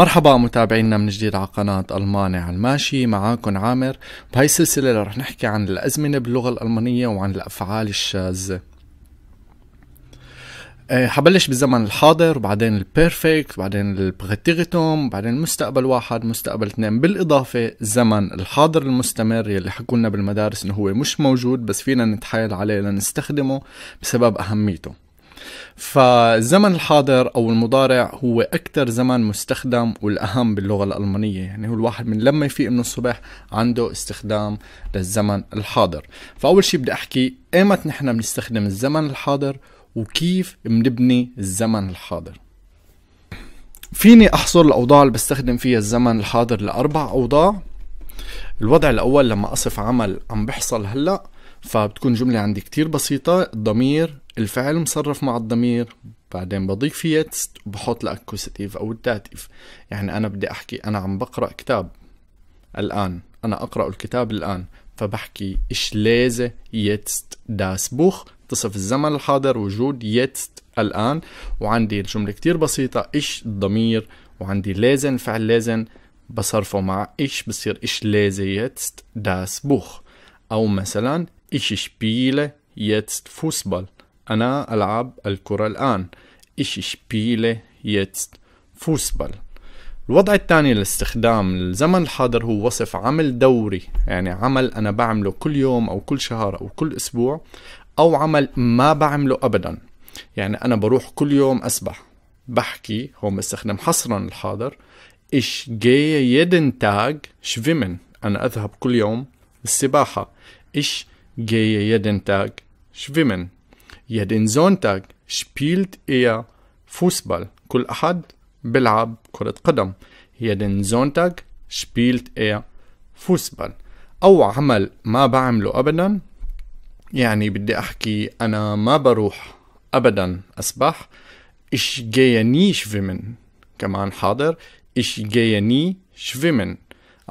مرحبا متابعينا من جديد على قناة ألماني على الماشي معاكم عامر بهاي السلسلة اللي رح نحكي عن الأزمنة باللغة الألمانية وعن الأفعال الشاذة إيه، حبلش بالزمن الحاضر بعدين البيرفكت بعدين البريتيريتوم بعدين مستقبل واحد مستقبل اثنين بالإضافة الزمن الحاضر المستمر يلي حكوا لنا بالمدارس انه هو مش موجود بس فينا نتحايل عليه لنستخدمه بسبب أهميته فالزمن الحاضر او المضارع هو اكثر زمن مستخدم والاهم باللغه الالمانيه يعني هو الواحد من لما يفيق من الصبح عنده استخدام للزمن الحاضر فاول شيء بدي احكي ايمت نحن بنستخدم الزمن الحاضر وكيف بنبني الزمن الحاضر فيني احصر الاوضاع اللي بستخدم فيها الزمن الحاضر لاربع اوضاع الوضع الاول لما اصف عمل عم بحصل هلا فبتكون جملة عندي كتير بسيطة الضمير الفعل مصرف مع الضمير بعدين بضيف في تست وبحط الاكوسيتيف او الداتيف يعني انا بدي احكي انا عم بقرا كتاب الان انا اقرا الكتاب الان فبحكي إيش ليزة يتست داس بوخ تصف الزمن الحاضر وجود يتست الآن وعندي الجملة كتير بسيطة إيش الضمير وعندي لازن فعل لازن بصرفه مع إيش بصير إيش يتست داس بوخ أو مثلا Ich spiele jetzt Fußball. أنا ألعب الكرة الآن. إيش spiele jetzt Fußball. الوضع الثاني للاستخدام الزمن الحاضر هو وصف عمل دوري يعني عمل أنا بعمله كل يوم أو كل شهر أو كل أسبوع أو عمل ما بعمله أبدا يعني أنا بروح كل يوم أسبح بحكي هو مستخدم حصرا الحاضر إيش جاي يدن تاج شفيمن أنا أذهب كل يوم للسباحة إيش gehe jeden Tag schwimmen. Jeden Sonntag spielt er Fußball. كل أحد بلعب كرة قدم. Jeden Sonntag spielt er Fußball. أو عمل ما بعمله أبدا يعني بدي أحكي أنا ما بروح أبدا أسبح ich gehe nie schwimmen كمان حاضر ich gehe nie schwimmen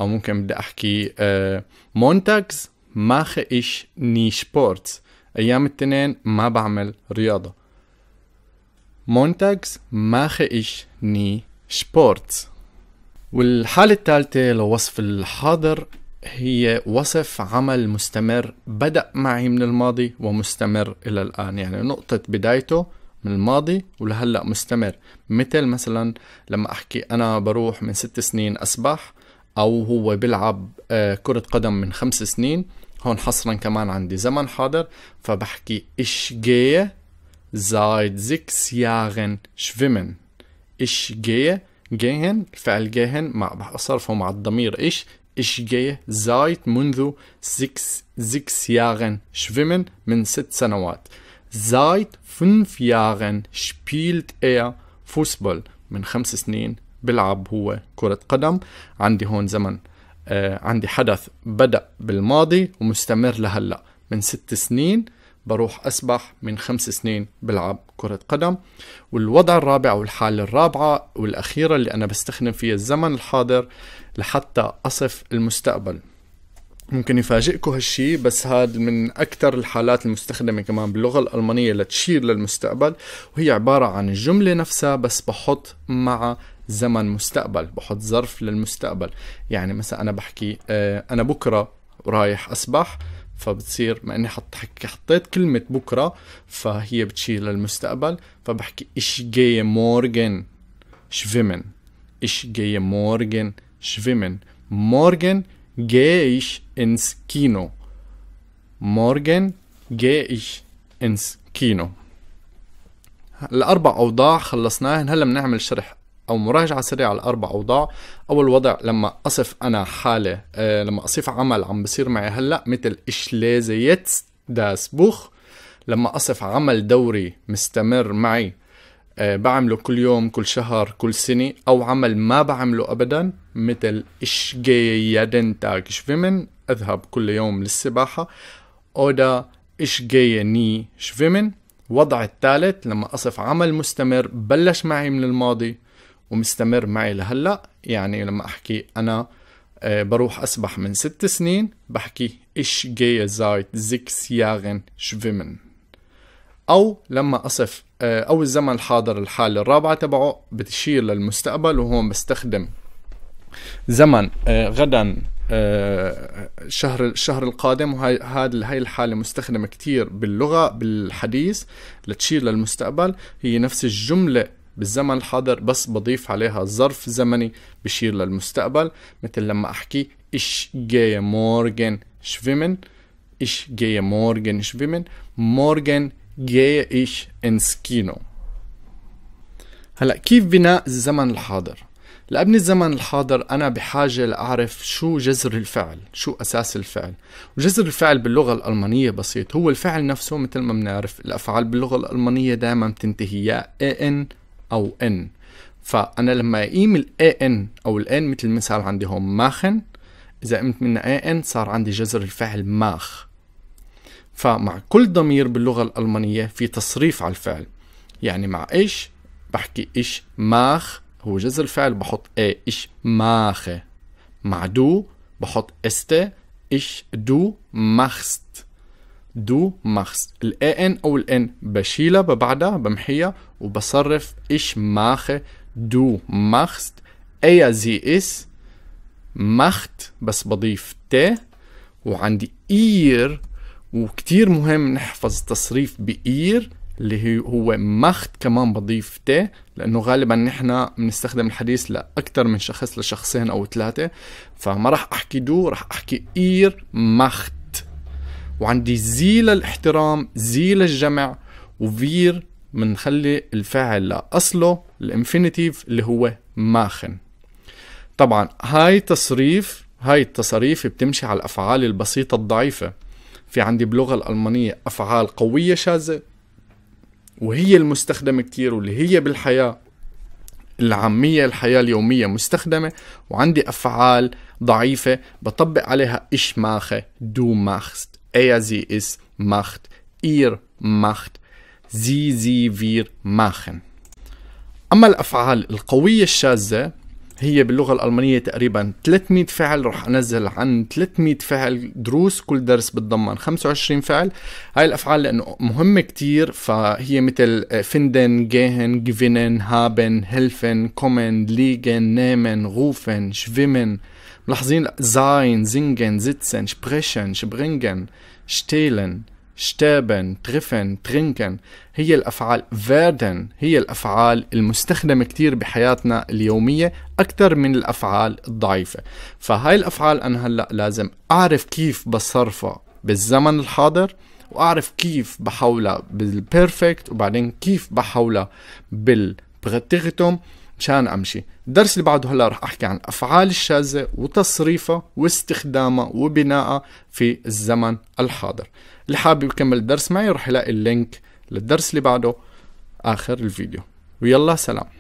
أو ممكن بدي أحكي uh, Montags mache ich nie Sport أيام التنين ما بعمل رياضة مونتاجز mache ich nie Sport والحالة الثالثة لوصف الحاضر هي وصف عمل مستمر بدأ معي من الماضي ومستمر إلى الآن يعني نقطة بدايته من الماضي ولهلأ مستمر مثل مثلا لما أحكي أنا بروح من ست سنين أسبح او هو بيلعب آه، كرة قدم من خمس سنين هون حصرا كمان عندي زمن حاضر فبحكي إش جاية زايد زكس ياغن شفيمن إش جاية جاهن فعل جاهن مع أصرفه مع الضمير إش إش جاية زايد منذ زكس زكس ياغن شفيمن من ست سنوات زايد فنف ياغن شبيلت ايه فوسبول من خمس سنين بلعب هو كرة قدم عندي هون زمن آه عندي حدث بدأ بالماضي ومستمر لهلأ من ست سنين بروح أسبح من خمس سنين بلعب كرة قدم والوضع الرابع والحالة الرابعة والأخيرة اللي أنا بستخدم فيها الزمن الحاضر لحتى أصف المستقبل ممكن يفاجئكم هالشي بس هذا من أكثر الحالات المستخدمة كمان باللغة الألمانية لتشير للمستقبل وهي عبارة عن الجملة نفسها بس بحط مع زمن مستقبل بحط ظرف للمستقبل يعني مثلا أنا بحكي آه، أنا بكرة رايح أسبح فبتصير ما اني حط حكي حطيت كلمة بكرة فهي بتشير للمستقبل فبحكي ايش جاي مورجن شفيمن ايش جاي مورجن شفيمن مورجن gehe ich ins Kino. Morgen gehe ich ins Kino. الأربع أوضاع خلصناهن هلا بنعمل شرح أو مراجعة سريعة على الأربع أوضاع أول وضع لما أصف أنا حالة أه لما أصف عمل عم بصير معي هلا مثل إش ليزه jetzt das لما أصف عمل دوري مستمر معي آه، بعمله كل يوم كل شهر كل سنة أو عمل ما بعمله أبدا مثل إش جيدن تاج شفيمن أذهب كل يوم للسباحة دا إش ني شفيمن وضع الثالث لما أصف عمل مستمر بلش معي من الماضي ومستمر معي لهلأ يعني لما أحكي أنا آه، بروح أسبح من ست سنين بحكي إش جي زايت زيكس ياغن شفيمن او لما اصف آه، او الزمن الحاضر الحالة الرابعة تبعه بتشير للمستقبل وهون بستخدم زمن آه، غدا الشهر آه، الشهر القادم وهي هذا هاي الحاله مستخدمه كثير باللغه بالحديث لتشير للمستقبل هي نفس الجمله بالزمن الحاضر بس بضيف عليها ظرف زمني بشير للمستقبل مثل لما احكي ايش جاي مورجن شفيمن ايش جاي مورجن شفيمن مورجن gehe ich ins Kino هلا كيف بناء الزمن الحاضر لابني الزمن الحاضر انا بحاجه لاعرف شو جذر الفعل شو اساس الفعل وجذر الفعل باللغه الالمانيه بسيط هو الفعل نفسه مثل ما بنعرف الافعال باللغه الالمانيه دائما بتنتهي يا ان او ان فانا لما اقيم الاي ان او الان مثل المثال عندي هون ماخن اذا قمت من اي ان صار عندي جذر الفعل ماخ فمع كل ضمير باللغة الألمانية في تصريف على الفعل يعني مع إيش بحكي إيش ماخ هو جزء الفعل بحط إيه إيش ماخ مع دو بحط است إيش دو ماخست دو ماخست الإي ان او الإن بشيلها ببعدها بمحيها وبصرف إيش ماخ دو ماخست ايا زي اس مخت بس بضيف تي وعندي اير وكتير مهم نحفظ تصريف بئير اللي هو مخت كمان بضيف تي لانه غالبا نحن بنستخدم الحديث لاكثر من شخص لشخصين او ثلاثه فما راح احكي دو راح احكي اير مخت وعندي زيل للاحترام زيل للجمع وفير بنخلي الفاعل لاصله الانفينيتيف اللي هو ماخن طبعا هاي تصريف هاي التصاريف بتمشي على الافعال البسيطه الضعيفه في عندي باللغة الألمانية أفعال قوية شاذة وهي المستخدمة كتير واللي هي بالحياة العامية الحياة اليومية مستخدمة وعندي أفعال ضعيفة بطبق عليها إش ماخه دو ماخست إيا زي إس ماخت إير ماخت زي زي فير ماخن أما الأفعال القوية الشاذة هي باللغة الألمانية تقريبا 300 فعل رح أنزل عن 300 فعل دروس كل درس بتضمن 25 فعل هاي الأفعال لأنه مهمة كتير فهي مثل آه، فندن جاهن جفينن هابن هلفن كومن ليجن نامن غوفن شفيمن ملاحظين زاين زينجن زيتسن شبريشن شبرينجن شتيلن شتابن تغفن ترنكن هي الأفعال فيردن هي الأفعال المستخدمة كتير بحياتنا اليومية أكثر من الأفعال الضعيفة فهاي الأفعال أنا هلأ لازم أعرف كيف بصرفها بالزمن الحاضر وأعرف كيف بحولها بالبيرفكت وبعدين كيف بحولها بالبرتيغتوم مشان امشي الدرس اللي بعده هلا رح احكي عن الافعال الشاذه وتصريفها واستخدامها وبنائها في الزمن الحاضر اللي حابب يكمل الدرس معي رح يلاقي اللينك للدرس اللي بعده اخر الفيديو ويلا سلام